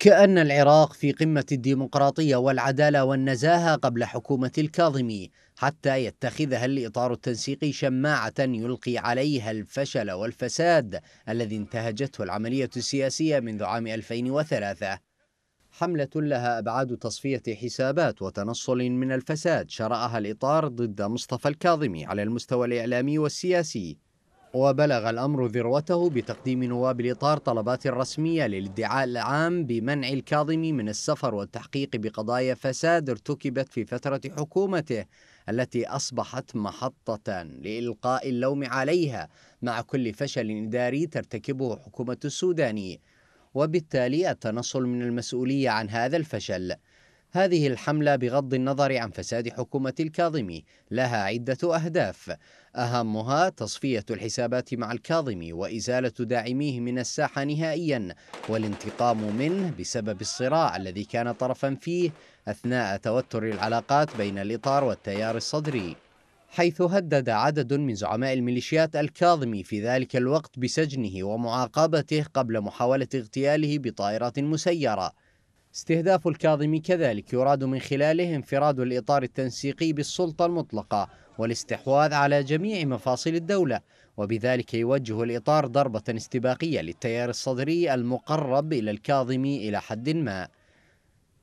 كأن العراق في قمة الديمقراطية والعدالة والنزاهة قبل حكومة الكاظمي حتى يتخذها الإطار التنسيقي شماعة يلقي عليها الفشل والفساد الذي انتهجته العملية السياسية منذ عام 2003 حملة لها أبعاد تصفية حسابات وتنصل من الفساد شرعها الإطار ضد مصطفى الكاظمي على المستوى الإعلامي والسياسي وبلغ الأمر ذروته بتقديم نواب الإطار طلبات رسمية للادعاء العام بمنع الكاظمي من السفر والتحقيق بقضايا فساد ارتكبت في فترة حكومته التي أصبحت محطة لإلقاء اللوم عليها مع كل فشل إداري ترتكبه حكومة السوداني وبالتالي التنصل من المسؤولية عن هذا الفشل هذه الحملة بغض النظر عن فساد حكومة الكاظمي لها عدة أهداف أهمها تصفية الحسابات مع الكاظمي وإزالة داعميه من الساحة نهائيا والانتقام منه بسبب الصراع الذي كان طرفا فيه أثناء توتر العلاقات بين الإطار والتيار الصدري حيث هدد عدد من زعماء الميليشيات الكاظمي في ذلك الوقت بسجنه ومعاقبته قبل محاولة اغتياله بطائرة مسيرة استهداف الكاظمي كذلك يراد من خلاله انفراد الإطار التنسيقي بالسلطة المطلقة والاستحواذ على جميع مفاصل الدولة وبذلك يوجه الإطار ضربة استباقية للتيار الصدري المقرب إلى الكاظمي إلى حد ما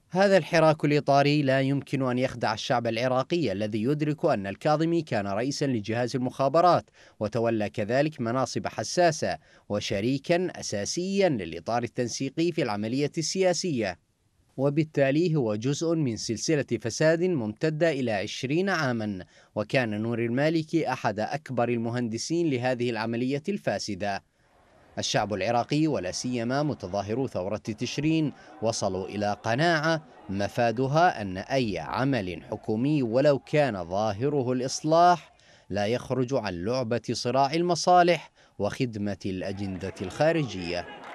هذا الحراك الإطاري لا يمكن أن يخدع الشعب العراقي الذي يدرك أن الكاظمي كان رئيسا لجهاز المخابرات وتولى كذلك مناصب حساسة وشريكا أساسيا للإطار التنسيقي في العملية السياسية وبالتالي هو جزء من سلسلة فساد ممتدة إلى عشرين عاما وكان نور المالكي أحد أكبر المهندسين لهذه العملية الفاسدة الشعب العراقي ولا سيما متظاهرو ثورة تشرين وصلوا إلى قناعة مفادها أن أي عمل حكومي ولو كان ظاهره الإصلاح لا يخرج عن لعبة صراع المصالح وخدمة الأجندة الخارجية